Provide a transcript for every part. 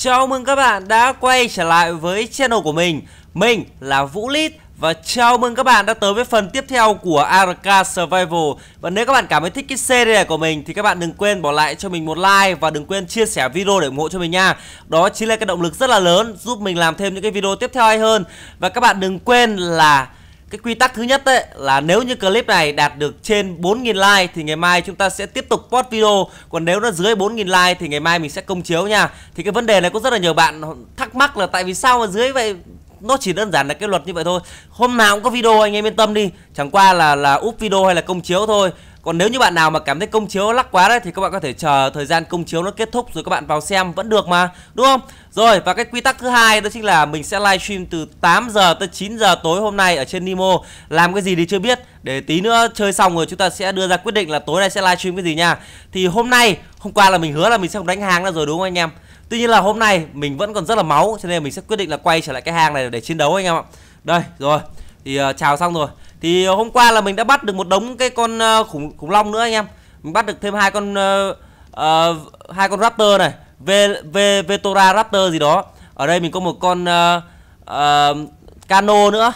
Chào mừng các bạn đã quay trở lại với channel của mình Mình là Vũ Lít và chào mừng các bạn đã tới với phần tiếp theo của ARK Survival Và nếu các bạn cảm thấy thích cái series này của mình Thì các bạn đừng quên bỏ lại cho mình một like Và đừng quên chia sẻ video để ủng hộ cho mình nha Đó chính là cái động lực rất là lớn Giúp mình làm thêm những cái video tiếp theo hay hơn Và các bạn đừng quên là cái quy tắc thứ nhất ấy, là nếu như clip này đạt được trên 4.000 like thì ngày mai chúng ta sẽ tiếp tục post video Còn nếu nó dưới 4.000 like thì ngày mai mình sẽ công chiếu nha Thì cái vấn đề này có rất là nhiều bạn thắc mắc là tại vì sao mà dưới vậy nó chỉ đơn giản là cái luật như vậy thôi hôm nào cũng có video anh em yên tâm đi chẳng qua là là úp video hay là công chiếu thôi còn nếu như bạn nào mà cảm thấy công chiếu lắc quá đấy thì các bạn có thể chờ thời gian công chiếu nó kết thúc rồi các bạn vào xem vẫn được mà, đúng không? Rồi và cái quy tắc thứ hai đó chính là mình sẽ livestream từ 8 giờ tới 9 giờ tối hôm nay ở trên Nimo. Làm cái gì thì chưa biết, để tí nữa chơi xong rồi chúng ta sẽ đưa ra quyết định là tối nay sẽ livestream cái gì nha. Thì hôm nay, hôm qua là mình hứa là mình sẽ không đánh hàng nữa rồi đúng không anh em? Tuy nhiên là hôm nay mình vẫn còn rất là máu cho nên mình sẽ quyết định là quay trở lại cái hàng này để chiến đấu anh em ạ. Đây rồi. Thì uh, chào xong rồi thì ờ, hôm qua là mình đã bắt được một đống cái con ờ, khủng khủng long nữa anh em mình bắt được thêm hai con uh, uh, hai con raptor này v v vetora raptor gì đó ở đây mình có một con uh, uh, cano nữa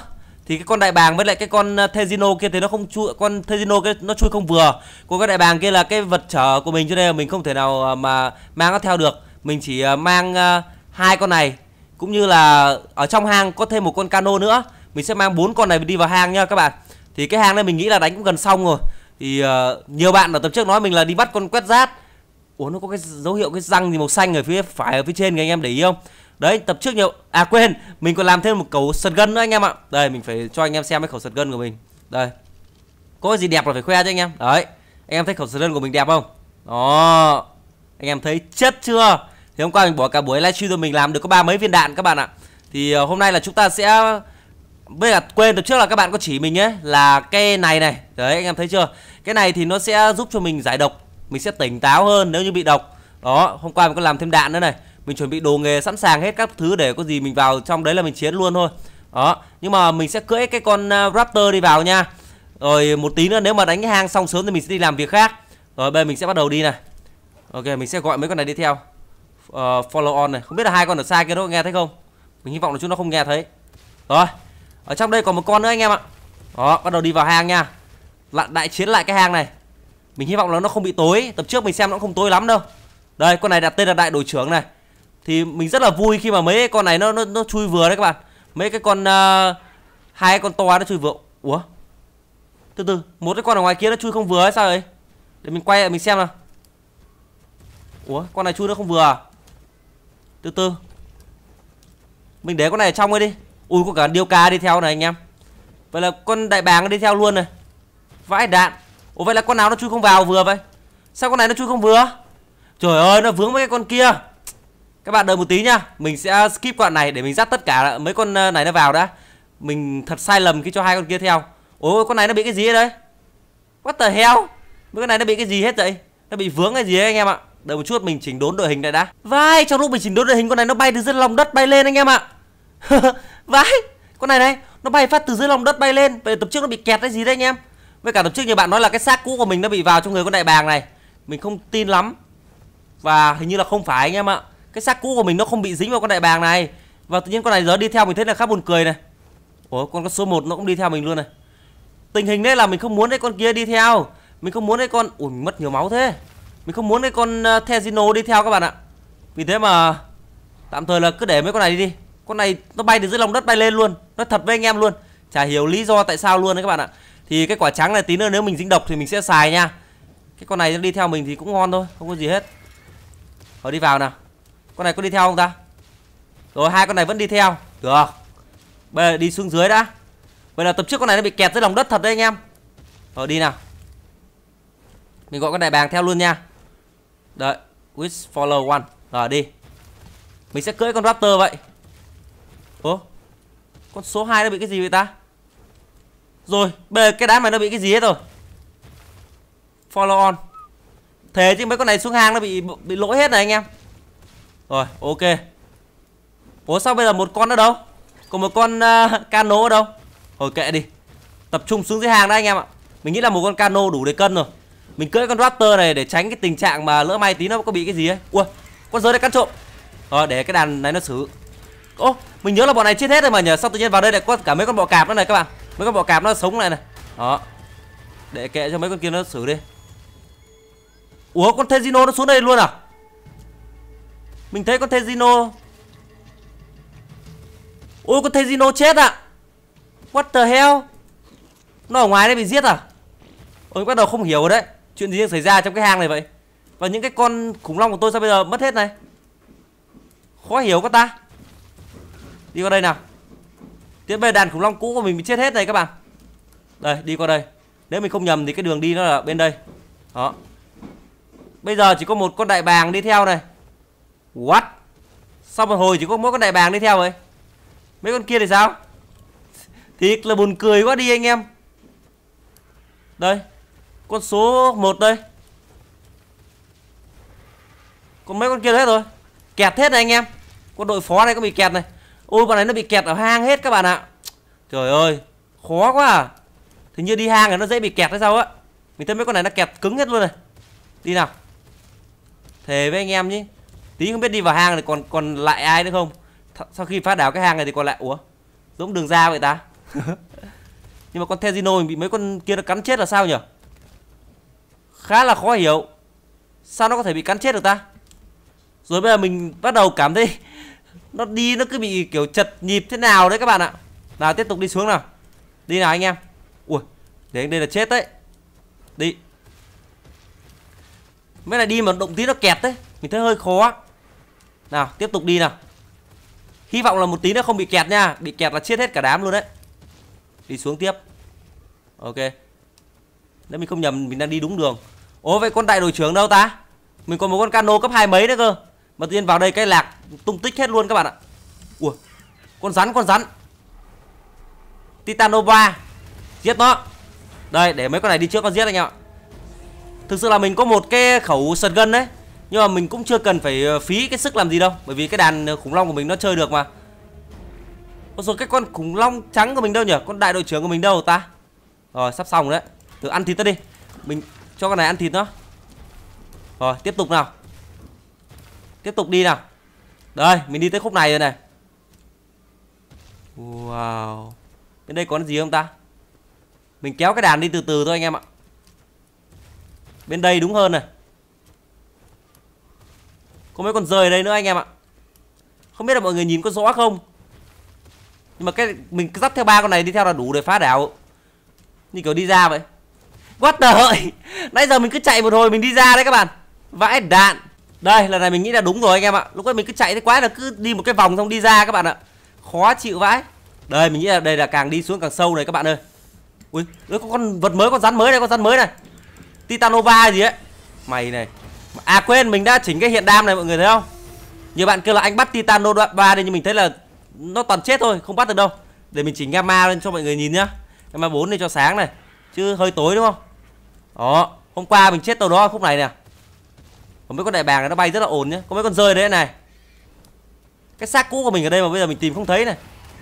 thì cái con đại bàng với lại cái con Tezino kia thì nó không chui con Tezino kia nó chui không vừa của cái đại bàng kia là cái vật trở của mình cho nên là mình không thể nào mà mang nó theo được mình chỉ mang hai con này cũng như là ở trong hang có thêm một con cano nữa mình sẽ mang bốn con này đi vào hang nha các bạn thì cái hang này mình nghĩ là đánh cũng gần xong rồi thì uh, nhiều bạn ở tập trước nói mình là đi bắt con quét rát ủa nó có cái dấu hiệu cái răng gì màu xanh ở phía phải ở phía trên kìa anh em để ý không đấy tập trước nhiều à quên mình còn làm thêm một cầu sật gân nữa anh em ạ đây mình phải cho anh em xem cái khẩu sật gân của mình đây có gì đẹp là phải khoe chứ anh em đấy anh em thấy khẩu sật gân của mình đẹp không đó anh em thấy chất chưa thì hôm qua mình bỏ cả buổi livestream rồi mình làm được có ba mấy viên đạn các bạn ạ thì ờ, hôm nay là chúng ta sẽ Bây giờ quên được trước là các bạn có chỉ mình nhé Là cái này này Đấy anh em thấy chưa Cái này thì nó sẽ giúp cho mình giải độc Mình sẽ tỉnh táo hơn nếu như bị độc Đó hôm qua mình có làm thêm đạn nữa này Mình chuẩn bị đồ nghề sẵn sàng hết các thứ để có gì mình vào trong đấy là mình chiến luôn thôi Đó nhưng mà mình sẽ cưỡi cái con à, Raptor đi vào nha Rồi một tí nữa nếu mà đánh cái hang xong sớm thì mình sẽ đi làm việc khác Rồi bây giờ mình sẽ bắt đầu đi này Ok mình sẽ gọi mấy con này đi theo uh, Follow on này Không biết là hai con ở xa kia nó nghe thấy không Mình hy vọng là chúng nó không nghe thấy Rồi ở trong đây còn một con nữa anh em ạ Đó bắt đầu đi vào hang nha lặn đại chiến lại cái hang này Mình hy vọng là nó không bị tối Tập trước mình xem nó không tối lắm đâu Đây con này đặt tên là đại đội trưởng này Thì mình rất là vui khi mà mấy con này nó nó, nó chui vừa đấy các bạn Mấy cái con uh, Hai con to nó chui vừa Ủa Từ từ Một cái con ở ngoài kia nó chui không vừa hay sao ấy Để mình quay lại mình xem nào Ủa con này chui nó không vừa à? Từ từ Mình để con này ở trong đi ui có cả điêu ca đi theo này anh em vậy là con đại bàng đi theo luôn này vãi đạn ủa vậy là con nào nó chui không vào vừa vậy sao con này nó chui không vừa trời ơi nó vướng với cái con kia các bạn đợi một tí nhá mình sẽ skip đoạn này để mình dắt tất cả mấy con ờ, này nó vào đã mình thật sai lầm khi cho hai con kia theo ôi con này nó bị cái gì ở đây what the hell mấy con này nó bị cái gì hết vậy nó bị vướng cái gì ấy anh em ạ đợi một chút mình chỉnh đốn đội hình lại đã vai trong lúc mình chỉnh đốn đội hình con này nó bay từ dưới lòng đất bay lên anh em ạ vãi con này này nó bay phát từ dưới lòng đất bay lên vậy tập trước nó bị kẹt cái gì đấy anh em với cả tập trước nhiều bạn nói là cái xác cũ của mình nó bị vào trong người con đại bàng này mình không tin lắm và hình như là không phải anh em ạ cái xác cũ của mình nó không bị dính vào con đại bàng này và tự nhiên con này giờ đi theo mình thấy là khá buồn cười này ủa con số 1 nó cũng đi theo mình luôn này tình hình đấy là mình không muốn cái con kia đi theo mình không muốn cái con ủa mình mất nhiều máu thế mình không muốn cái con uh, ờ, Tezino đi theo các bạn ạ vì thế mà tạm thời là cứ để mấy con này đi đi con này nó bay từ dưới lòng đất bay lên luôn nó thật với anh em luôn chả hiểu lý do tại sao luôn đấy các bạn ạ thì cái quả trắng này tí nữa nếu mình dính độc thì mình sẽ xài nha cái con này nó đi theo mình thì cũng ngon thôi không có gì hết rồi đi vào nào con này có đi theo không ta rồi hai con này vẫn đi theo được bây giờ đi xuống dưới đã bây là tập trước con này nó bị kẹt dưới lòng đất thật đấy anh em rồi đi nào mình gọi con này bàng theo luôn nha đợi With follow one Rồi đi Mình sẽ cưỡi con Raptor vậy Ủa Con số 2 nó bị cái gì vậy ta Rồi Bây giờ cái đám này nó bị cái gì hết rồi Follow on Thế chứ mấy con này xuống hang nó bị bị lỗi hết này anh em Rồi ok Ủa sao bây giờ một con ở đâu Còn một con uh, cano ở đâu hồi kệ đi Tập trung xuống dưới hàng đó anh em ạ Mình nghĩ là một con cano đủ để cân rồi Mình cưỡi con raptor này để tránh cái tình trạng mà lỡ may tí nó có bị cái gì ấy Ui con giới này cắn trộm Rồi để cái đàn này nó xử ô mình nhớ là bọn này chết hết rồi mà nhờ sao tự nhiên vào đây lại có cả mấy con bọ cạp nữa này các bạn mấy con bọ cạp nó sống lại này đó để kệ cho mấy con kia nó xử đi ủa con tezino nó xuống đây luôn à mình thấy con tezino ôi con tezino chết ạ à? what the hell nó ở ngoài đây bị giết à ôi bắt đầu không hiểu rồi đấy chuyện gì đang xảy ra trong cái hang này vậy và những cái con khủng long của tôi sao bây giờ mất hết này khó hiểu quá ta Đi qua đây nào Tiếp về đàn khủng long cũ của mình bị chết hết này các bạn Đây đi qua đây Nếu mình không nhầm thì cái đường đi nó là bên đây Đó Bây giờ chỉ có một con đại bàng đi theo này What Sau một hồi chỉ có mỗi con đại bàng đi theo ấy Mấy con kia thì sao Thiệt là buồn cười quá đi anh em Đây Con số 1 đây Còn mấy con kia hết rồi Kẹt hết này anh em Con đội phó này có bị kẹt này ôi bọn này nó bị kẹt ở hang hết các bạn ạ trời ơi khó quá à thì như đi hang là nó dễ bị kẹt hay sao á mình thấy mấy con này nó kẹt cứng hết luôn này đi nào thề với anh em nhé tí không biết đi vào hang này còn còn lại ai nữa không Th sau khi phá đảo cái hang này thì còn lại ủa giống đường ra vậy ta nhưng mà con Tezino bị mấy con kia nó cắn chết là sao nhỉ khá là khó hiểu sao nó có thể bị cắn chết được ta rồi bây giờ mình bắt đầu cảm thấy nó đi nó cứ bị kiểu chật nhịp thế nào đấy các bạn ạ nào tiếp tục đi xuống nào đi nào anh em ui đến đây là chết đấy đi mới lại đi mà động tí nó kẹt đấy mình thấy hơi khó nào tiếp tục đi nào hy vọng là một tí nó không bị kẹt nha bị kẹt là chết hết cả đám luôn đấy đi xuống tiếp ok nếu mình không nhầm mình đang đi đúng đường ố vậy con đại đội trưởng đâu ta mình còn một con cano cấp hai mấy nữa cơ mà tự nhiên vào đây cái lạc tung tích hết luôn các bạn ạ ui con rắn con rắn titanova giết nó đây để mấy con này đi trước con giết anh em ạ thực sự là mình có một cái khẩu sật gân đấy nhưng mà mình cũng chưa cần phải ờ, phí cái sức làm gì đâu bởi vì cái đàn ờ, khủng long của mình nó chơi được mà Ôi rồi cái con khủng long trắng của mình đâu nhỉ con đại đội trưởng của mình đâu ta rồi sắp xong đấy thử ăn thịt ta đi mình cho con này ăn thịt nó rồi tiếp tục nào tiếp tục đi nào đây mình đi tới khúc này rồi này wow bên đây có gì không ta mình kéo cái đàn đi từ từ thôi anh em ạ bên đây đúng hơn này có mấy con rời đây nữa anh em ạ không biết là mọi người nhìn có rõ không nhưng mà cái mình dắt theo ba con này đi theo là đủ để phá đảo như kiểu đi ra vậy what the hợi nãy giờ mình cứ chạy một hồi mình đi ra đấy các bạn vãi đạn đây lần này mình nghĩ là đúng rồi anh em ạ lúc ấy mình cứ chạy thế quá là cứ đi một cái vòng xong đi ra các bạn ạ khó chịu vãi đây mình nghĩ là đây là càng đi xuống càng sâu này các bạn ơi ui nó có con vật mới con rắn mới đây con rắn mới này titanova gì ấy mày này à quên mình đã chỉnh cái hiện đam này mọi người thấy không nhiều bạn kêu là anh bắt titanova đây nhưng mình thấy là nó toàn chết thôi không bắt được đâu để mình chỉnh gamma lên cho mọi người nhìn nhá gamma 4 lên cho sáng này chứ hơi tối đúng không đó hôm qua mình chết tàu đó khúc này nè còn mấy con đại bàng này nó bay rất là ổn nhá có mấy con rơi đấy này cái xác cũ của mình ở đây mà bây giờ mình tìm không thấy này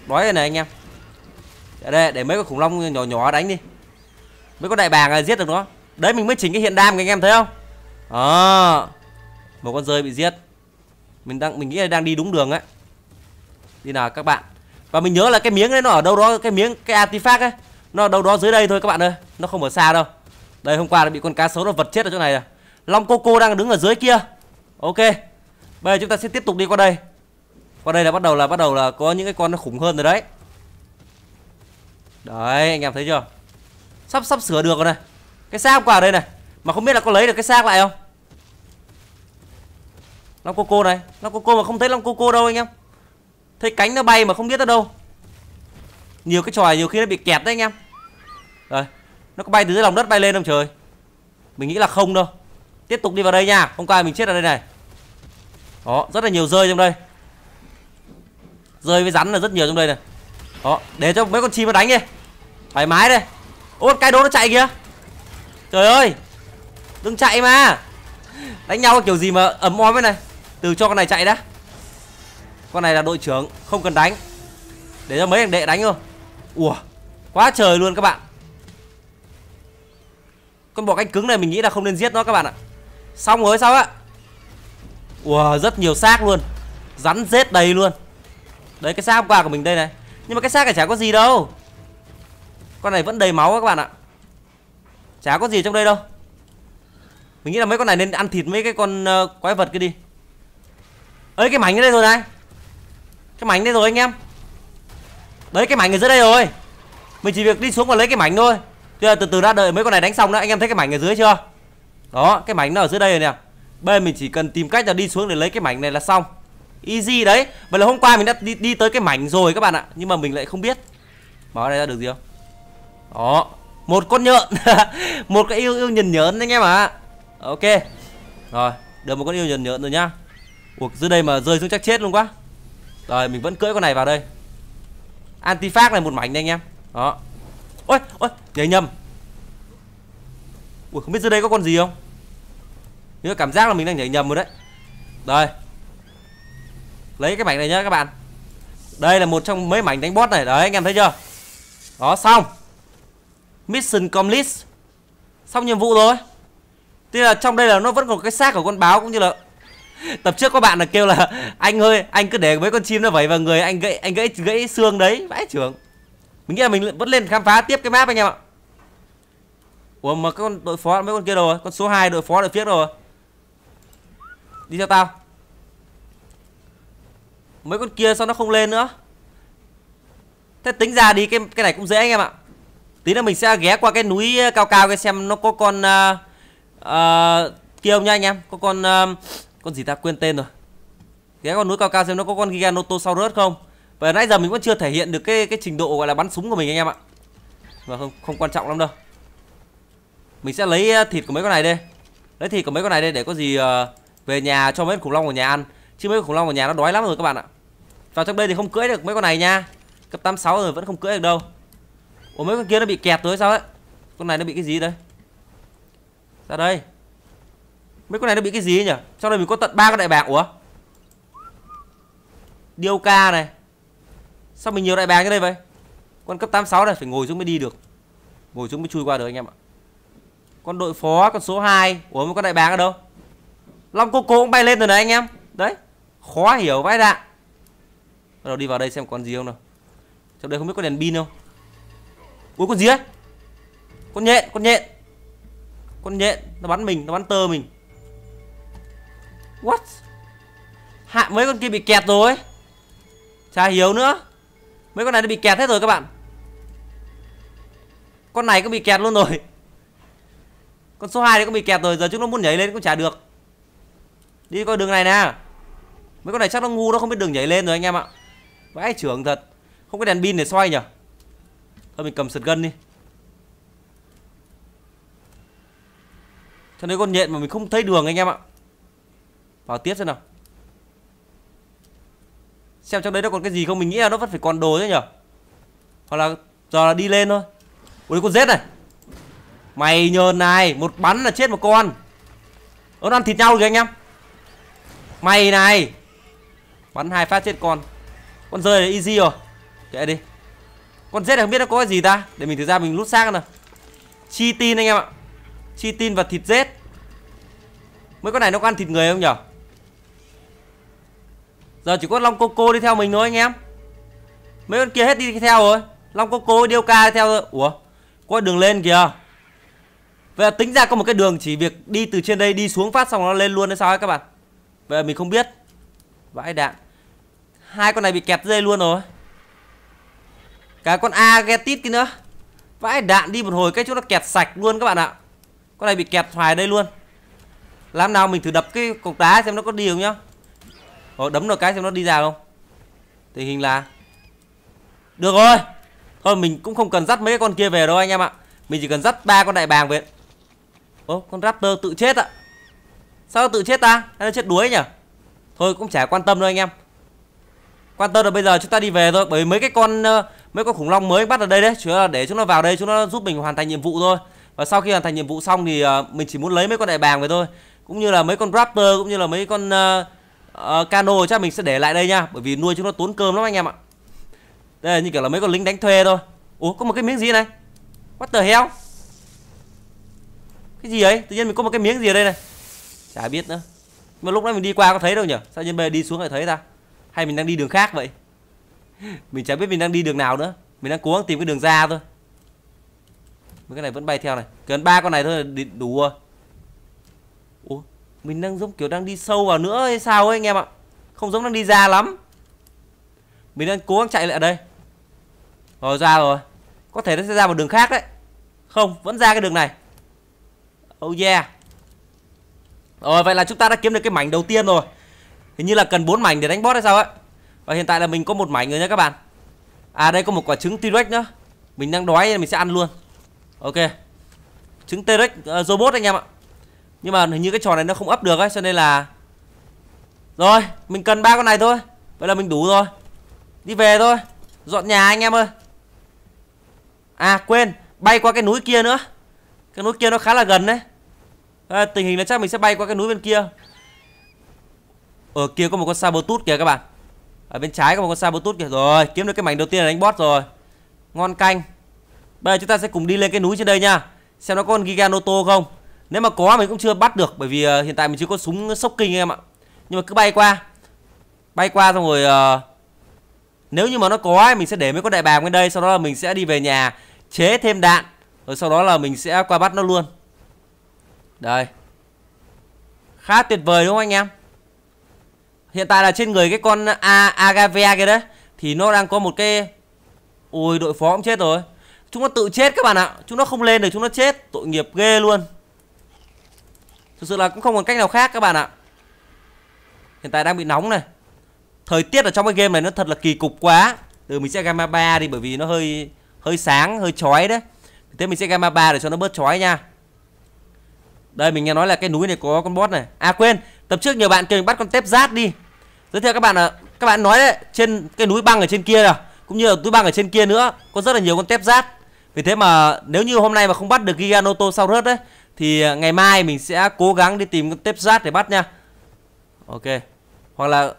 nói rồi này anh em ở dạ đây để mấy con khủng long nhỏ nhỏ đánh đi mấy con đại bàng này giết được nó đấy mình mới chỉnh cái hiện đam anh em thấy không à, một con rơi bị giết mình đang mình nghĩ là đang đi đúng đường ấy đi nào các bạn và mình nhớ là cái miếng đấy nó ở đâu đó cái miếng cái artifact ấy nó ở đâu đó dưới đây thôi các bạn ơi nó không ở xa đâu đây hôm qua đã bị con cá sấu nó vật chết ở chỗ này rồi Long Coco đang đứng ở dưới kia Ok Bây giờ chúng ta sẽ tiếp tục đi qua đây Qua đây là bắt đầu là bắt đầu là có những cái con nó khủng hơn rồi đấy Đấy anh em thấy chưa Sắp sắp sửa được rồi này Cái xác quả đây này Mà không biết là có lấy được cái xác lại không Long Coco này Long Coco mà không thấy Long Coco đâu anh em Thấy cánh nó bay mà không biết nó đâu Nhiều cái trò nhiều khi nó bị kẹt đấy anh em Rồi Nó có bay từ dưới lòng đất bay lên không trời Mình nghĩ là không đâu tiếp tục đi vào đây nha hôm qua mình chết ở đây này đó rất là nhiều rơi trong đây rơi với rắn là rất nhiều trong đây này đó để cho mấy con chim nó đánh đi thoải mái đây ôi cái đố nó chạy kìa trời ơi đừng chạy mà đánh nhau kiểu gì mà ấm om thế này từ cho con này chạy đã con này là đội trưởng không cần đánh để cho mấy thằng đệ đánh thôi ủa quá trời luôn các bạn con bọ cánh cứng này mình nghĩ là không nên giết nó các bạn ạ Xong rồi sao á Wow rất nhiều xác luôn Rắn rết đầy luôn Đấy cái xác hôm qua của mình đây này Nhưng mà cái xác này chả có gì đâu Con này vẫn đầy máu các bạn ạ Chả có gì trong đây đâu Mình nghĩ là mấy con này nên ăn thịt mấy cái con uh, quái vật kia đi ấy cái mảnh ở đây rồi này Cái mảnh đây rồi anh em Đấy cái mảnh ở dưới đây rồi Mình chỉ việc đi xuống và lấy cái mảnh thôi Từ từ, từ đã đợi mấy con này đánh xong đã Anh em thấy cái mảnh ở dưới chưa đó cái mảnh nó ở dưới đây rồi nè bên mình chỉ cần tìm cách là đi xuống để lấy cái mảnh này là xong easy đấy vậy là hôm qua mình đã đi, đi tới cái mảnh rồi các bạn ạ nhưng mà mình lại không biết mở đây ra được gì không đó một con nhợn một cái yêu yêu nhìn nhớn anh em ạ à. ok rồi được một con yêu nhìn nhớn rồi nhá Uộc dưới đây mà rơi xuống chắc chết luôn quá Rồi mình vẫn cưỡi con này vào đây Antifact này một mảnh đây anh em Đó Ôi ôi nhầm Ui không biết dưới đây có con gì không Nhưng cảm giác là mình đang nhảy nhầm rồi đấy Đây Lấy cái mảnh này nhá các bạn Đây là một trong mấy mảnh đánh boss này Đấy anh em thấy chưa Đó xong Mission complete Xong nhiệm vụ rồi Tuy là trong đây là nó vẫn còn cái xác của con báo cũng như là tập trước có bạn là kêu là anh ơi anh cứ để mấy con chim nó vẩy vào người anh gãy anh gãy gãy xương đấy vãi trưởng mình nghĩ là mình vẫn lên khám phá tiếp cái map anh em ạ Ủa mà các con đội phó mấy con kia đâu rồi Con số 2 đội phó đội phiếc đâu rồi Đi theo tao Mấy con kia sao nó không lên nữa Thế tính ra đi cái cái này cũng dễ anh em ạ Tí nữa mình sẽ ghé qua cái núi ờ, cao cao cái xem nó có con uh, uh, kia không nha anh em Có con uh, con gì ta quên tên rồi Ghé qua núi cao cao xem nó có con Giganotosaurus không Và nãy giờ mình vẫn chưa thể hiện được cái cái trình độ gọi là bắn súng của mình anh em ạ Và không, không quan trọng lắm đâu mình sẽ ờ, lấy thịt của mấy con này đi Lấy thịt của mấy con này đi để có gì ờ, về nhà cho mấy khủng long của nhà ăn Chứ mấy khủng long của nhà nó đói lắm rồi các bạn ạ Vào trong đây thì không cưỡi được mấy con này nha Cấp 86 rồi vẫn không cưỡi được đâu Ủa mấy con kia nó bị kẹt rồi sao ấy Con này nó bị cái gì đây Ra đây Mấy con này nó bị cái gì nhỉ Trong đây mình có tận ba con đại bàng Ủa Điêu ca này Sao mình nhiều đại bàng như đây vậy Con cấp 86 này phải ngồi xuống mới đi được Ngồi xuống mới chui qua được anh em ạ con đội phó, con số 2 Ủa mà con đại bàng ở đâu Long cô cô cũng bay lên rồi đấy anh em Đấy Khó hiểu vãi đạn Bắt đầu đi vào đây xem con gì không nào Trong đây không biết có đèn pin không Ui con gì đấy Con nhện Con nhện Con nhện Nó bắn mình Nó bắn tơ mình What Hạ mấy con kia bị kẹt rồi Chả hiểu nữa Mấy con này đã bị kẹt hết rồi các bạn Con này cũng bị kẹt luôn rồi con số 2 đấy cũng bị kẹt rồi Giờ chúng nó muốn nhảy lên cũng chả được Đi coi đường này nè Mấy con này chắc nó ngu nó không biết đường nhảy lên rồi anh em ạ Vãi trưởng thật Không có đèn pin để xoay nhở Thôi mình cầm sượt gân đi Cho nên con nhện mà mình không thấy đường anh em ạ Vào tiếp xem nào Xem trong đấy nó còn cái gì không Mình nghĩ là nó vẫn phải còn đồ chứ nhở Hoặc là giờ là đi lên thôi Ui con rết này Mày nhờn này Một bắn là chết một con Ớn ăn thịt nhau rồi anh em Mày này Bắn hai phát chết con Con rơi là easy rồi Kệ đi Con rết này không biết nó có cái gì ta Để mình thử ra mình lút xác nào Chi tin anh em ạ Chi tin và thịt rết Mấy con này nó có ăn thịt người không nhở Giờ chỉ có Long Coco đi theo mình thôi anh em Mấy con kia hết đi theo rồi Long Coco Điêu Ca đi theo rồi Ủa Có đường lên kìa Vậy là tính ra có một cái đường chỉ việc đi từ trên đây đi xuống phát xong nó lên luôn hay sao ấy các bạn Vậy là mình không biết Vãi đạn Hai con này bị kẹt dây luôn rồi Cái con A Getit kia nữa Vãi đạn đi một hồi cái chỗ nó kẹt sạch luôn các bạn ạ Con này bị kẹt hoài đây luôn Làm nào mình thử đập cái cục đá xem nó có đi không nhá Rồi đấm được cái xem nó đi ra không Tình hình là Được rồi Thôi mình cũng không cần dắt mấy con kia về đâu anh em ạ Mình chỉ cần dắt ba con đại bàng về ô con raptor tự chết ạ à. sao tự chết ta hay là chết đuối nhỉ thôi cũng chả quan tâm đâu anh em quan tâm là bây giờ chúng ta đi về thôi bởi vì mấy cái con mấy con khủng long mới bắt ở đây đấy chứ là để chúng nó vào đây chúng nó giúp mình hoàn thành nhiệm vụ thôi và sau khi hoàn thành nhiệm vụ xong thì ờ, mình chỉ muốn lấy mấy con đại bàng về thôi cũng như là mấy con raptor cũng như là mấy con uh, uh, cano chắc mình sẽ để lại đây nha bởi vì nuôi chúng nó tốn cơm lắm anh em ạ đây là như kiểu là mấy con lính đánh thuê thôi ủa có một cái miếng gì này what the hell cái gì ấy tự nhiên mình có một cái miếng gì ở đây này chả biết nữa mà lúc nãy mình đi qua có thấy đâu nhỉ sao nhân bây đi xuống lại thấy ta hay mình đang đi đường khác vậy mình chả biết mình đang đi đường nào nữa mình đang cố gắng tìm cái đường ra thôi mấy cái này vẫn bay theo này cần ba con này thôi là đủ rồi ủa mình đang giống kiểu đang đi sâu vào nữa hay sao ấy anh em ạ không giống đang đi ra lắm mình đang cố gắng chạy lại ở đây rồi ra rồi có thể nó sẽ ra một đường khác đấy không vẫn ra cái đường này Oh yeah Rồi vậy là chúng ta đã kiếm được cái mảnh đầu tiên rồi Hình như là cần 4 mảnh để đánh boss hay sao ấy Và hiện tại là mình có một mảnh rồi nhé các bạn À đây có một quả trứng T-Rex nữa Mình đang đói nên mình sẽ ăn luôn Ok Trứng T-Rex uh, robot anh em ạ Nhưng mà hình như cái trò này nó không ấp được ấy cho nên là Rồi mình cần ba con này thôi Vậy là mình đủ rồi Đi về thôi Dọn nhà anh em ơi À quên Bay qua cái núi kia nữa Cái núi kia nó khá là gần đấy à, tình hình là chắc mình sẽ bay qua cái núi bên kia ở kia có một con sabertooth kìa các bạn ở bên trái có một con sabertooth kìa rồi kiếm được cái mảnh đầu tiên là đánh boss rồi ngon canh bây giờ chúng ta sẽ cùng đi lên cái núi trên đây nha xem nó có con giganoto không nếu mà có mình cũng chưa bắt được bởi vì uh, hiện tại mình chưa có súng sốc kinh em ạ nhưng mà cứ bay qua bay qua xong rồi uh, nếu như mà nó có ấy, mình sẽ để mấy con đại bàng bên đây sau đó là mình sẽ đi về nhà chế thêm đạn rồi sau đó là mình sẽ qua bắt nó luôn đây Khá tuyệt vời đúng không anh em Hiện tại là trên người cái con A Agave kia đấy Thì nó đang có một cái Ui đội phó cũng chết rồi Chúng nó tự chết các bạn ạ Chúng nó không lên được chúng nó chết Tội nghiệp ghê luôn Thực sự là cũng không còn cách nào khác các bạn ạ Hiện tại đang bị nóng này Thời tiết ở trong cái game này nó thật là kỳ cục quá Từ mình sẽ gamma 3 đi bởi vì nó hơi hơi sáng, hơi chói đấy Thế mình sẽ gamma 3 để cho nó bớt chói nha đây mình nghe nói là cái núi này có con boss này. À quên, tập trước nhiều bạn kêu mình bắt con tép rát đi. Giới thiệu các bạn ạ, các bạn nói đấy, trên cái núi băng ở trên kia rồi, cũng như là núi băng ở trên kia nữa, có rất là nhiều con tép rát. Vì thế mà nếu như hôm nay mà không bắt được Giganoto sau rớt đấy thì ngày mai mình sẽ cố gắng đi tìm con tép rát để bắt nha. Ok. Hoặc là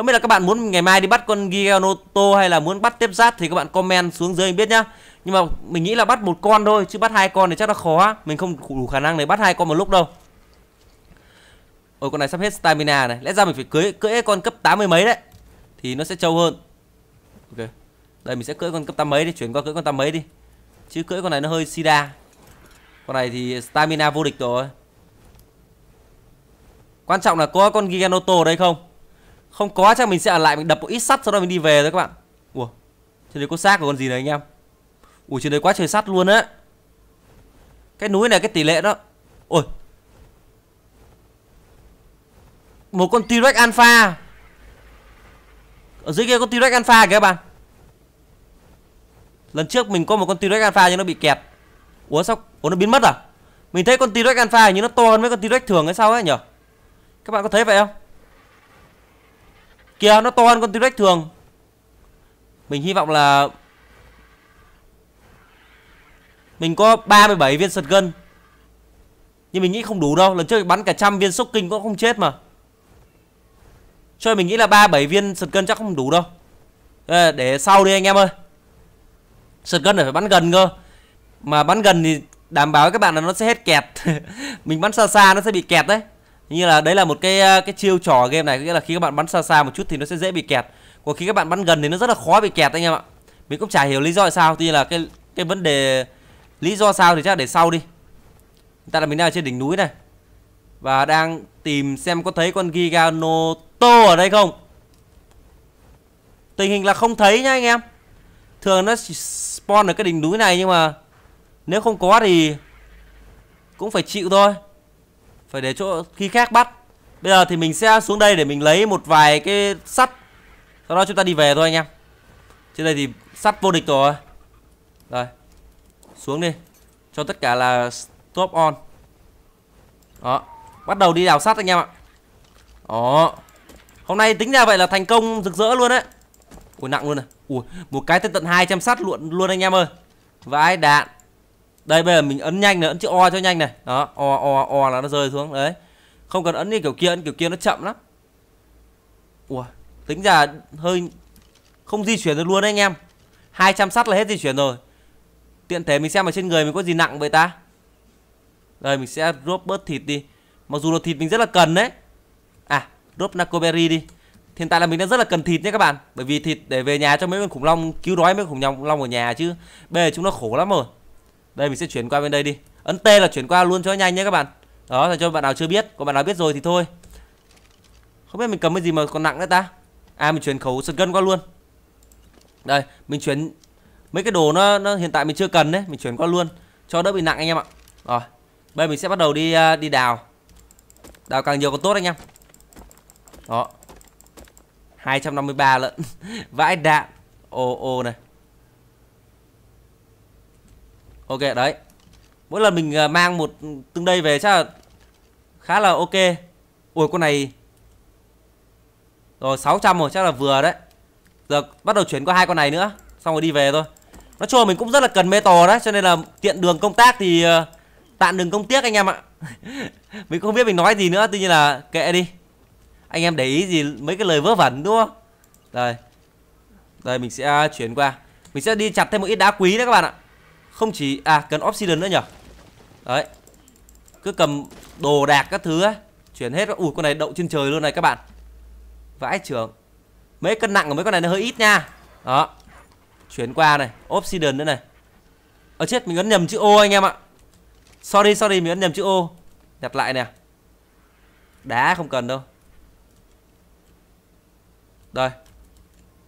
không biết là các bạn muốn ngày mai đi bắt con Gianoto hay là muốn bắt tiếp giáp thì các bạn comment xuống dưới mình biết nhá. Nhưng mà mình nghĩ là bắt một con thôi chứ bắt hai con thì chắc là khó. Mình không đủ khả năng để bắt hai con một lúc đâu. Ôi con này sắp hết stamina này, lẽ ra mình phải cưới cưỡi con cấp 80 mấy đấy. Thì nó sẽ trâu hơn. Ok. Đây mình sẽ cưỡi con cấp 8 mấy đi, chuyển qua cưỡi con 8 mấy đi. Chứ cưỡi con này nó hơi sida. Con này thì stamina vô địch rồi. Quan trọng là có con Giganoto ở đây không? Không có chắc mình sẽ ở lại mình đập một ít sắt sau đó mình đi về thôi các bạn Ủa Trên đấy có xác của con gì này anh em Ủa trên đấy quá trời sắt luôn á Cái núi này cái tỷ lệ đó Ôi Một con T-Rex Alpha Ở dưới kia có T-Rex Alpha kìa các bạn Lần trước mình có một con T-Rex Alpha nhưng nó bị kẹt Ủa sao Ủa nó biến mất à Mình thấy con T-Rex Alpha hình như nó to hơn mấy con T-Rex thường hay sao ấy nhở Các bạn có thấy vậy không Kìa nó to hơn con T-Rex thường Mình hy vọng là Mình có 37 viên shotgun Nhưng mình nghĩ không đủ đâu Lần trước bắn cả trăm viên kinh cũng không chết mà Cho mình nghĩ là 37 viên shotgun chắc không đủ đâu à, Để sau đi anh em ơi Shotgun phải bắn gần cơ Mà bắn gần thì đảm bảo các bạn là nó sẽ hết kẹt Mình bắn xa xa nó sẽ bị kẹt đấy như là đấy là một cái ờ, cái chiêu trò game này nghĩa là khi các bạn bắn xa xa một chút thì nó sẽ dễ bị kẹt còn khi các bạn bắn gần thì nó rất là khó bị kẹt anh em ạ mình cũng chả hiểu lý do là sao tuy nhiên là cái cái vấn đề lý do sao thì chắc là để sau đi ta là mình đang ở trên đỉnh núi này và đang tìm xem có thấy con giganoto ở đây không tình hình là không thấy nhá anh em thường nó spawn ở cái đỉnh núi này nhưng mà nếu không có thì cũng phải chịu thôi phải để chỗ khi khác bắt bây giờ thì mình sẽ xuống đây để mình lấy một vài cái sắt sau đó chúng ta đi về thôi anh em trên đây thì sắt vô địch rồi rồi xuống đi cho tất cả là top on đó bắt đầu đi đào sắt anh em ạ đó hôm nay tính ra vậy là thành công rực rỡ luôn đấy ui nặng luôn này ui một cái tới tận 200 sắt luôn luôn anh em ơi vãi đạn đây bây giờ mình ấn nhanh này ấn chữ o cho nhanh này đó o o o là nó rơi xuống đấy không cần ấn như kiểu kia ấn kiểu kia nó chậm lắm ủa tính ra hơi không di chuyển được luôn đấy anh em 200 sắt là hết di chuyển rồi tiện thể mình xem ở trên người mình có gì nặng vậy ta đây mình sẽ rốp bớt thịt đi mặc dù là thịt mình rất là cần đấy à rốp nacoberry đi hiện tại là mình đang rất là cần thịt nhé các bạn bởi vì thịt để về nhà cho mấy con khủng long cứu đói mấy con khủng long ở nhà chứ bây giờ chúng nó khổ lắm rồi đây mình sẽ chuyển qua bên đây đi ấn t là chuyển qua luôn cho nhanh nhé các bạn đó là cho bạn nào chưa biết có bạn nào biết rồi thì thôi không biết mình cầm cái gì mà còn nặng nữa ta à mình chuyển khẩu shotgun qua luôn đây mình chuyển mấy cái đồ nó, nó hiện tại mình chưa cần đấy mình chuyển qua luôn cho đỡ bị nặng anh em ạ rồi bây mình sẽ bắt đầu đi à, đi đào đào càng nhiều càng tốt anh em đó 253 lận vãi đạn ô ô này ok đấy mỗi lần mình ờ, mang một ừ, tương đây về chắc là khá là ok ui con này rồi 600 rồi chắc là vừa đấy giờ bắt đầu chuyển qua hai con này nữa xong rồi đi về thôi nói chung là mình cũng rất là cần metal đấy cho nên là tiện đường công tác thì ờ, tạm đừng công tiếc anh em ạ mình không biết mình nói gì nữa tuy nhiên là kệ đi anh em để ý gì mấy cái lời vớ vẩn đúng không đây đây mình sẽ à, chuyển qua mình sẽ đi chặt thêm một ít đá quý đấy các bạn ạ không chỉ à cần obsidian nữa nhỉ Đấy Cứ cầm đồ đạc các thứ ấy Chuyển hết Ui con này đậu trên trời luôn này các bạn Vãi trưởng Mấy cân nặng của mấy con này nó hơi ít nha Đó Chuyển qua này Obsidian nữa này ở chết mình ấn nhầm chữ ô anh em ạ Sorry sorry mình ấn nhầm chữ ô Nhặt lại nè Đá không cần đâu Đây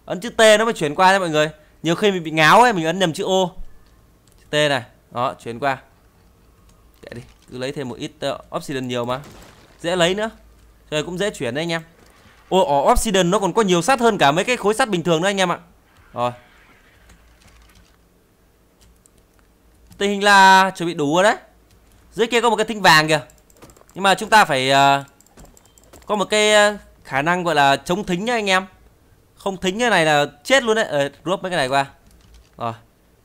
Ấn chữ T nó mới chuyển qua nha mọi người Nhiều khi mình bị ngáo ấy Mình ấn nhầm chữ ô T này Đó chuyển qua Kệ đi Cứ lấy thêm một ít uh, ờ, Obsidian nhiều mà Dễ lấy nữa Rồi cũng dễ chuyển đấy anh em Ôi ỏ Obsidian nó còn có nhiều sắt hơn cả mấy cái khối sắt bình thường nữa anh em ạ Rồi Tình hình là chuẩn bị đủ rồi đấy Dưới kia có một cái thinh vàng kìa Nhưng mà chúng ta phải uh, Có một cái ờ, khả năng gọi là chống thính nhá anh em Không thính như này là chết luôn đấy Ờ, drop mấy cái này qua Rồi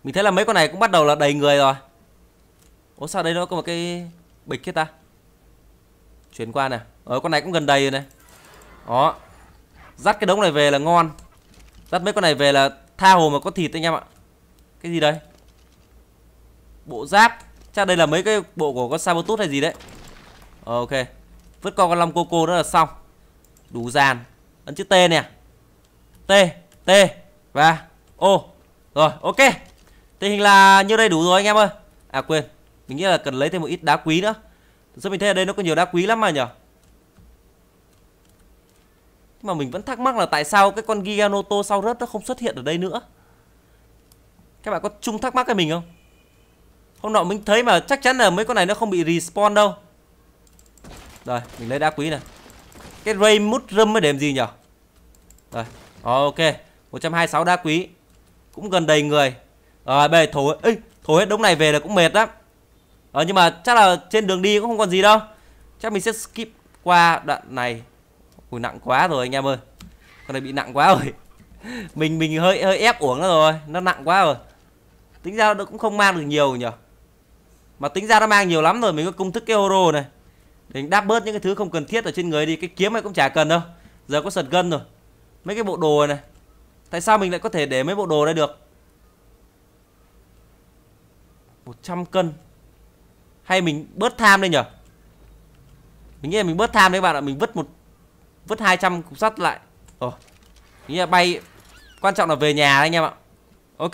mình thấy là mấy con này cũng bắt đầu là đầy người rồi Ủa sao đây nó có một cái bịch kia ta Chuyển qua nè Ờ con này cũng gần đầy rồi này Đó Dắt cái đống này về là ngon Dắt mấy con này về là tha hồ mà có thịt anh em ạ Cái gì đây Bộ giáp Chắc đây là mấy cái bộ của con Sabotus hay gì đấy ờ, Ok Vứt con con long coco nữa là xong Đủ dàn Ấn chữ T nè T T và ô rồi ok tình hình là như đây đủ rồi anh em ơi à quên mình nghĩ là cần lấy thêm một ít đá quý nữa Thực ra mình thấy ở đây nó có nhiều đá quý lắm mà nhở Nhưng mà mình vẫn thắc mắc là tại sao cái con Giganoto sau rớt nó không xuất hiện ở đây nữa Các bạn có chung thắc mắc với mình không? Hôm nọ mình thấy mà chắc chắn là mấy con này nó không bị respawn đâu Rồi, mình lấy đá quý này Cái Ray mút râm mới điểm gì nhở Rồi, ok 126 đá quý Cũng gần đầy người rồi bây giờ thổi Ê, thổi hết đống này về là cũng mệt lắm Ờ nhưng mà chắc là trên đường đi cũng không còn gì đâu Chắc mình sẽ skip qua đoạn này Ui nặng quá rồi anh em ơi Con này bị nặng quá rồi Mình mình hơi hơi ép uổng rồi Nó nặng quá rồi Tính ra nó cũng không mang được nhiều nhỉ Mà tính ra nó mang nhiều lắm rồi Mình có công thức cái horo này Để đáp bớt những cái thứ không cần thiết ở trên người đi Cái kiếm này cũng chả cần đâu Giờ có sật gân rồi Mấy cái bộ đồ này Tại sao mình lại có thể để mấy bộ đồ đây được 100 cân Hay mình bớt tham lên nhở Mình nghĩ là mình bớt tham đấy bạn ạ Mình vứt một Vứt 200 cục sắt lại Rồi Nghĩ là bay Quan trọng là về nhà anh em ạ Ok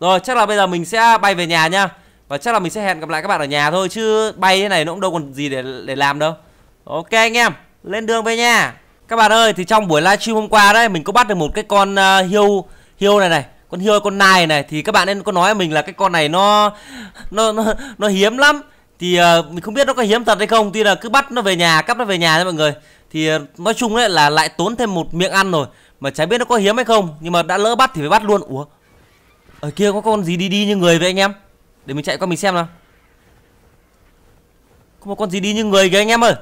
Rồi chắc là bây giờ mình sẽ bay về nhà nhá Và chắc là mình sẽ hẹn gặp lại các bạn ở nhà thôi Chứ bay thế này nó cũng đâu còn gì để, để làm đâu Ok anh em Lên đường về nhà Các bạn ơi thì trong buổi livestream hôm qua đấy Mình có bắt được một cái con uh, ờ, hiêu Hiêu này này con hươu con nai này thì các bạn nên có nói mình là cái con này nó nó nó, nó hiếm lắm thì uh, mình không biết nó có hiếm thật hay không tuy là cứ bắt nó về nhà cắp nó về nhà nha mọi người thì uh, nói chung đấy là lại tốn thêm một miệng ăn rồi mà chả biết nó có hiếm hay không nhưng mà đã lỡ bắt thì phải bắt luôn ủa ở kia có con gì đi đi như người vậy anh em để mình chạy qua mình xem nào có một con gì đi như người kìa anh em ơi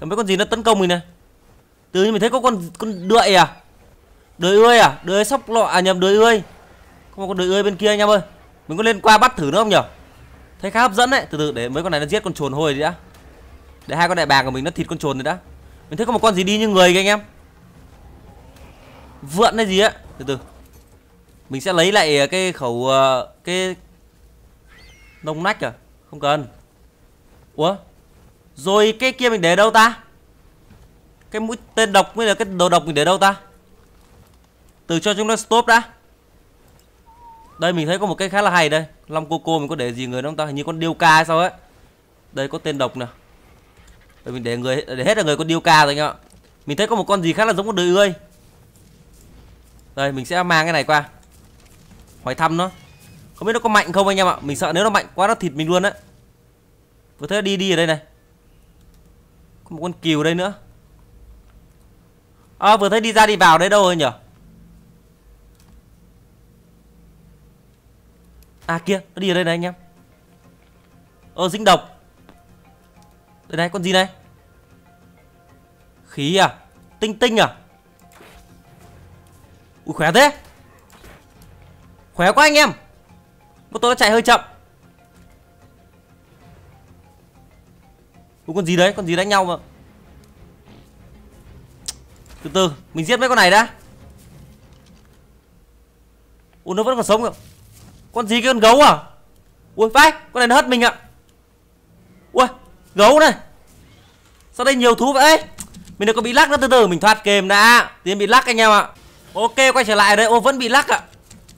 cảm thấy con gì nó tấn công mình này từ như mình thấy có con con đượi à Đời ơi à? Đời sóc lọ à nhầm đời ươi. Không có đời ơi bên kia anh em ơi. Mình có lên qua bắt thử nữa không nhỉ? Thấy khá hấp dẫn đấy. Từ từ để mấy con này nó giết con chuồn hồi đi đã. Để hai con đại bàng của mình nó thịt con chuồn rồi đã. Mình thấy có một con gì đi như người kìa anh em. Vượn hay gì á. Từ từ. Mình sẽ lấy lại à, cái khẩu à, cái nông nách à? Không cần. Ủa? Rồi cái kia mình để đâu ta? Cái mũi tên độc với là cái đồ độc mình để đâu ta? từ cho chúng nó stop đã đây mình thấy có một cái khá là hay đây long coco mình có để gì người không ta hình như con điêu ca hay sao ấy đây có tên độc nè đây mình để người để hết là người con điêu ca rồi anh ạ mình thấy có một con gì khác là giống con đời ơi đây mình sẽ mang cái này qua hỏi thăm nó không biết nó có mạnh không anh em ạ mình sợ nếu nó mạnh quá nó thịt mình luôn á vừa thấy đi đi ở đây này có một con kiều đây nữa à, vừa thấy đi ra đi vào đấy đâu rồi nhỉ À kia, nó đi ở đây này anh em Ờ dính độc Đây này, con gì này Khí à Tinh tinh à Ui khỏe thế Khỏe quá anh em Một tôi nó chạy hơi chậm Ui con gì đấy, con gì đánh nhau mà Từ từ, mình giết mấy con này đã Ui nó vẫn còn sống không con gì cái con gấu à ui vai con này nó hất mình ạ à. ui gấu này sao đây nhiều thú vậy mình đừng có bị lắc nó từ từ mình thoát kềm đã tiến bị lắc anh em ạ à. ok quay trở lại đây ô vẫn bị lắc ạ à.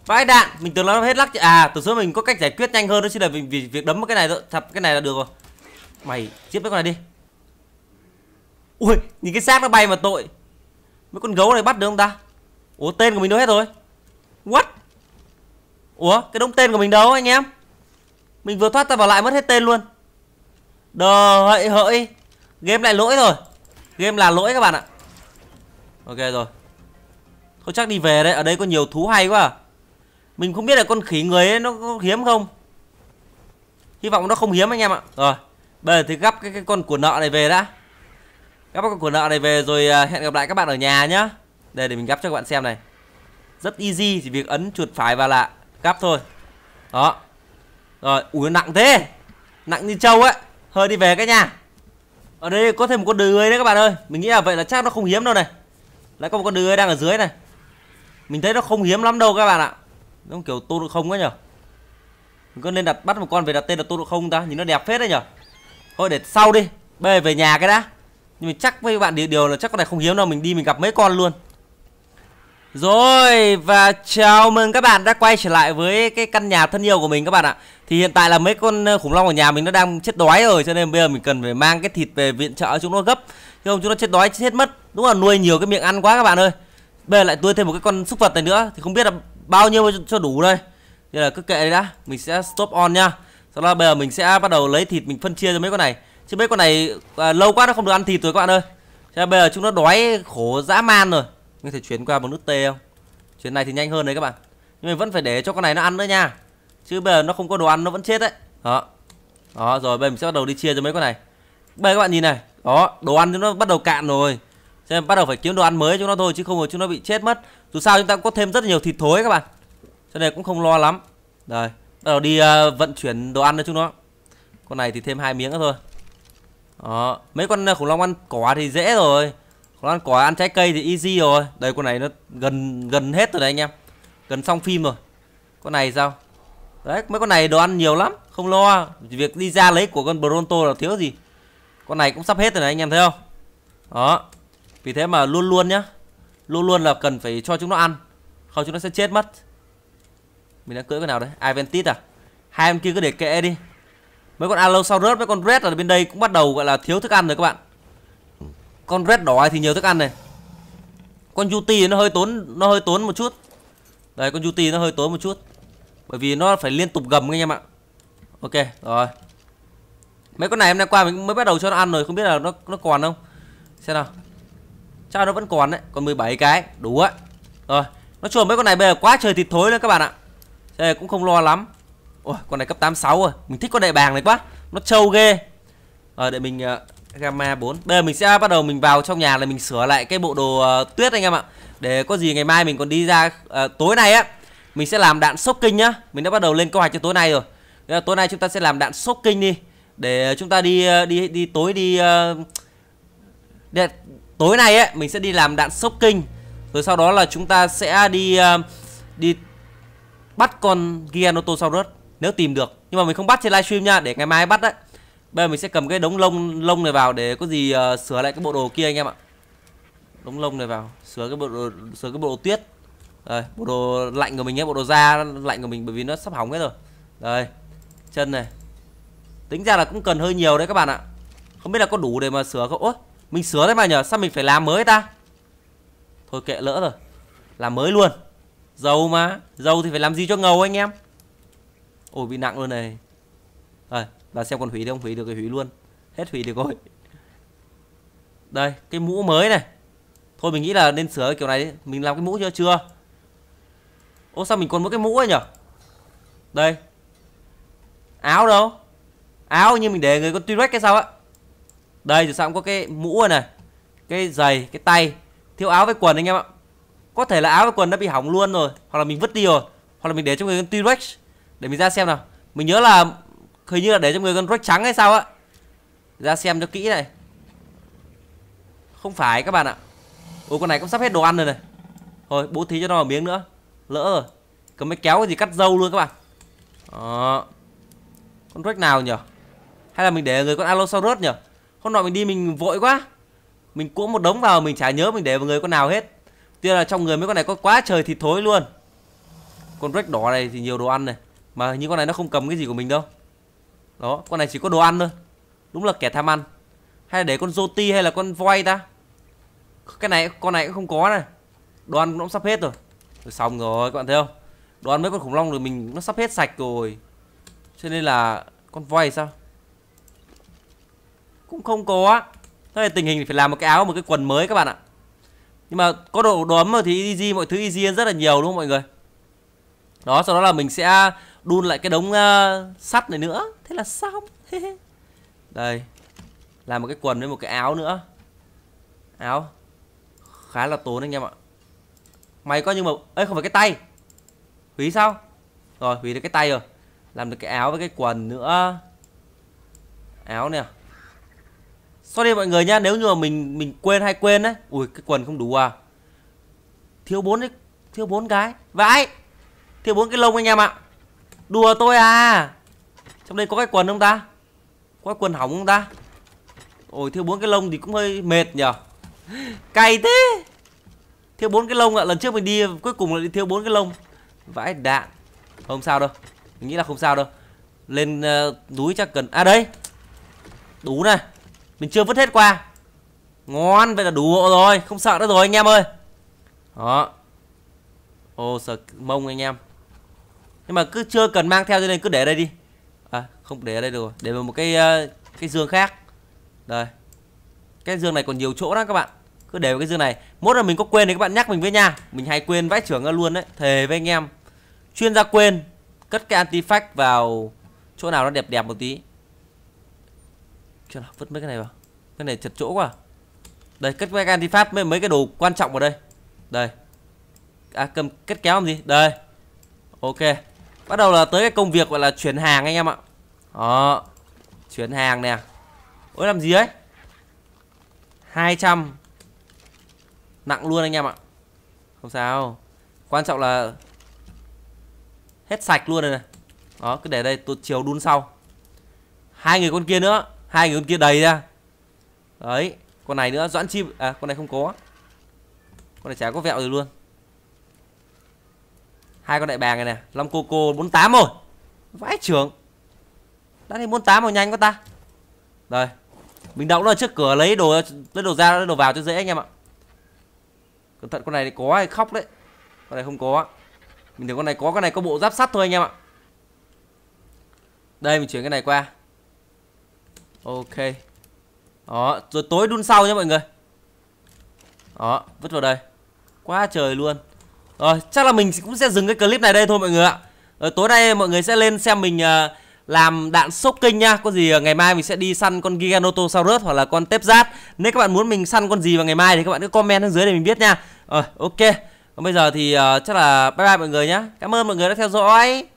vãi đạn mình tưởng nó hết lắc chứ à từ số mình có cách giải quyết nhanh hơn đó chính là vì việc đấm cái này thôi thập cái này là được rồi mày giết với con này đi ui nhìn cái xác nó bay mà tội mấy con gấu này bắt được không ta ủa tên của mình đâu hết rồi what Ủa cái đống tên của mình đâu anh em Mình vừa thoát ra vào lại mất hết tên luôn Đờ hợi hợi Game lại lỗi rồi Game là lỗi các bạn ạ Ok rồi Thôi chắc đi về đấy Ở đây có nhiều thú hay quá à. Mình không biết là con khỉ người ấy nó có hiếm không Hy vọng nó không hiếm anh em ạ Rồi Bây giờ thì gắp cái, cái con của nợ này về đã Gắp con của nợ này về rồi à, hẹn gặp lại các bạn ở nhà nhá Đây để mình gắp cho các bạn xem này Rất easy Chỉ việc ấn chuột phải vào là gắp thôi đó rồi ủi nặng thế nặng như trâu ấy hơi đi về cái nhà ở đây có thêm một con đười đấy các bạn ơi mình nghĩ là vậy là chắc nó không hiếm đâu này lại có một con đười đang ở dưới này mình thấy nó không hiếm lắm đâu các bạn ạ nó kiểu tô độ không quá nhở mình có nên đặt bắt một con về đặt tên là tô độ không ta nhìn nó đẹp phết đấy nhở thôi để sau đi bê về nhà cái đã nhưng mình chắc với các bạn điều là chắc con này không hiếm đâu mình đi mình gặp mấy con luôn rồi và chào mừng các bạn đã quay trở lại với cái căn nhà thân yêu của mình các bạn ạ Thì hiện tại là mấy con ờ, khủng long ở nhà mình nó đang chết đói rồi Cho nên bây giờ mình cần phải mang cái thịt về viện trợ chúng nó gấp Chứ không chúng nó chết đói chết mất Đúng là nuôi nhiều cái miệng ăn quá các bạn ơi Bây giờ lại nuôi thêm một cái con súc vật này nữa Thì không biết là bao nhiêu cho đủ đây Thì là cứ kệ đi đã Mình sẽ stop on nha Sau đó bây giờ mình sẽ bắt đầu lấy thịt mình phân chia cho mấy con này Chứ mấy con này à, lâu quá nó không được ăn thịt rồi các bạn ơi Cho nên bây giờ chúng nó đói khổ dã man rồi mình có thể chuyển qua một nút T không Chuyến này thì nhanh hơn đấy các bạn Nhưng mình vẫn phải để cho con này nó ăn nữa nha Chứ bây giờ nó không có đồ ăn nó vẫn chết đấy Đó Đó rồi bây giờ mình sẽ bắt đầu đi chia cho mấy con này Bây giờ các bạn nhìn này Đó đồ ăn chúng nó bắt đầu cạn rồi Cho nên bắt đầu phải kiếm đồ ăn mới cho nó thôi Chứ không rồi chúng nó bị chết mất Dù sao chúng ta cũng có thêm rất nhiều thịt thối các bạn Cho nên cũng không lo lắm Rồi bắt đầu đi uh, vận chuyển đồ ăn cho chúng nó Con này thì thêm hai miếng nữa thôi Đó mấy con ờ, khủng long ăn cỏ thì dễ rồi còn ăn quả, ăn trái cây thì easy rồi đây con này nó gần gần hết rồi đấy anh em gần xong phim rồi con này sao đấy mấy con này đồ ăn nhiều lắm không lo việc đi ra lấy của con bronto là thiếu gì con này cũng sắp hết rồi này anh em thấy không đó vì thế mà luôn luôn nhá luôn luôn là cần phải cho chúng nó ăn không chúng nó sẽ chết mất mình đang cưỡi cái nào đấy Aventis à hai em kia cứ để kệ đi mấy con alo sau mấy con red ở bên đây cũng bắt đầu gọi là thiếu thức ăn rồi các bạn con red đỏ ai thì nhiều thức ăn này con Yuti nó hơi tốn nó hơi tốn một chút đấy con Yuti nó hơi tốn một chút bởi vì nó phải liên tục gầm anh em ạ ok rồi mấy con này hôm nay qua mình mới bắt đầu cho nó ăn rồi không biết là nó nó còn không xem nào chắc nó vẫn còn đấy còn 17 cái đủ á rồi nó chuồn mấy con này bây giờ quá trời thịt thối nữa các bạn ạ đây cũng không lo lắm ôi con này cấp 86 rồi mình thích con đại bàng này quá nó trâu ghê rồi để mình ờ, Gamma 4 Bây giờ mình sẽ bắt đầu mình vào trong nhà là mình sửa lại cái bộ đồ uh, tuyết anh em ạ Để có gì ngày mai mình còn đi ra uh, Tối nay á Mình sẽ làm đạn sốc kinh nhá Mình đã bắt đầu lên kế hoạch cho tối nay rồi là Tối nay chúng ta sẽ làm đạn sốc kinh đi Để chúng ta đi uh, đi đi tối đi uh, để, Tối nay á, mình sẽ đi làm đạn sốc kinh Rồi sau đó là chúng ta sẽ đi uh, Đi Bắt con Gianoto sau đó Nếu tìm được Nhưng mà mình không bắt trên livestream nha Để ngày mai bắt đấy bây giờ mình sẽ cầm cái đống lông lông này vào để có gì uh, sửa lại cái bộ đồ kia anh em ạ đống lông này vào sửa cái bộ đồ, sửa cái bộ đồ tuyết đây, bộ đồ lạnh của mình nhé bộ đồ da lạnh của mình bởi vì nó sắp hỏng hết rồi đây chân này tính ra là cũng cần hơi nhiều đấy các bạn ạ không biết là có đủ để mà sửa không ốt mình sửa đấy mà nhở sao mình phải làm mới ta thôi kệ lỡ rồi làm mới luôn dầu mà dầu thì phải làm gì cho ngầu anh em ôi bị nặng luôn này rồi và xem còn hủy không hủy được thì hủy luôn hết hủy được rồi đây cái mũ mới này thôi mình nghĩ là nên sửa kiểu này đi. mình làm cái mũ chưa chưa ô sao mình còn mỗi cái mũ ấy nhở đây áo đâu áo như mình để người con tuy cái sao á đây thì sao cũng có cái mũ này cái giày cái tay thiếu áo với quần anh em ạ có thể là áo với quần đã bị hỏng luôn rồi hoặc là mình vứt đi rồi hoặc là mình để cho người con tuy để mình ra xem nào mình nhớ là Hình như là để cho người con rách trắng hay sao á Ra xem cho kỹ này Không phải các bạn ạ ô con này cũng sắp hết đồ ăn rồi này Thôi bố thí cho nó một miếng nữa Lỡ rồi Cầm mấy kéo cái gì cắt dâu luôn các bạn Đó. Con rách nào nhỉ Hay là mình để người con Allosaurus nhỉ Hôm nọ mình đi mình vội quá Mình cuỗng một đống vào mình chả nhớ mình để vào người con nào hết Tuy là trong người mấy con này có quá trời thịt thối luôn Con rách đỏ này thì nhiều đồ ăn này Mà như con này nó không cầm cái gì của mình đâu đó, con này chỉ có đồ ăn thôi Đúng là kẻ tham ăn Hay là để con Zoti hay là con voi ta Cái này, con này cũng không có này Đồ ăn cũng sắp hết rồi Rồi xong rồi, các bạn thấy không Đồ ăn mấy con khủng long rồi mình nó sắp hết sạch rồi Cho nên là con voi sao Cũng không có Thế là tình hình thì phải làm một cái áo, một cái quần mới các bạn ạ Nhưng mà có đồ, đồ ấm thì easy, mọi thứ easy rất là nhiều đúng không mọi người Đó, sau đó là mình sẽ đun lại cái đống uh, sắt này nữa thế là xong đây làm một cái quần với một cái áo nữa áo khá là tốn anh em ạ mày coi như mà ấy không phải cái tay hủy sao rồi hủy được cái tay rồi làm được cái áo với cái quần nữa áo nè sau đây mọi người nha nếu như mà mình mình quên hay quên đấy ui cái quần không đủ à thiếu bốn thiếu bốn cái vãi thiếu bốn cái lông anh em ạ Đùa tôi à Trong đây có cái quần không ta Có cái quần hỏng không ta Ôi thiếu bốn cái lông thì cũng hơi mệt nhở Cày thế Thiếu bốn cái lông ạ à. Lần trước mình đi cuối cùng là đi thiếu bốn cái lông Vãi đạn Không sao đâu Mình nghĩ là không sao đâu Lên uh, núi chắc cần À đây, Đủ này Mình chưa vứt hết qua Ngon vậy là đủ rồi Không sợ nữa rồi anh em ơi Đó Ô sợ mông anh em nhưng mà cứ chưa cần mang theo cho nên cứ để đây đi à không để ở đây được rồi để vào một cái ờ, cái giường khác đây cái giường này còn nhiều chỗ lắm các bạn cứ để vào cái giường này mốt là mình có quên thì các bạn nhắc mình với nha mình hay quên vãi trưởng ra luôn đấy thề với anh em chuyên gia quên cất cái anti antifact vào chỗ nào nó đẹp đẹp một tí chưa nào vứt mấy cái này vào cái này chật chỗ quá đây cất cái anti antifact mấy mấy cái đồ quan trọng vào đây đây à cầm cất kéo làm gì đây ok Bắt đầu là tới cái công việc gọi là chuyển hàng anh em ạ Đó Chuyển hàng nè Ôi làm gì ấy 200 Nặng luôn anh em ạ Không sao Quan trọng là Hết sạch luôn rồi này Đó cứ để đây tôi chiều đun sau Hai người con kia nữa Hai người con kia đầy ra Đấy Con này nữa Doãn chim À con này không có Con này chả có vẹo gì luôn hai con đại bàng này nè long cô cô tám rồi vãi trưởng đã bốn tám rồi nhanh quá ta rồi mình đóng nó trước cửa lấy đồ lấy đồ ra lấy đồ vào cho dễ anh em ạ cẩn thận con này có hay khóc đấy con này không có mình thấy con này có con này có bộ giáp sắt thôi anh em ạ đây mình chuyển cái này qua ok đó rồi tối đun sau nhé mọi người đó vứt vào đây quá trời luôn rồi ờ, chắc là mình cũng sẽ dừng cái clip này đây thôi mọi người ạ Rồi, ờ, Tối nay mọi người sẽ lên xem mình uh, làm đạn sốc kinh nha Có gì ngày mai mình sẽ đi săn con Giganotosaurus hoặc là con tép giáp Nếu các bạn muốn mình săn con gì vào ngày mai thì các bạn cứ comment ở dưới để mình biết nha Rồi ok Còn bây giờ thì uh, chắc là bye bye mọi người nhá Cảm ơn mọi người đã theo dõi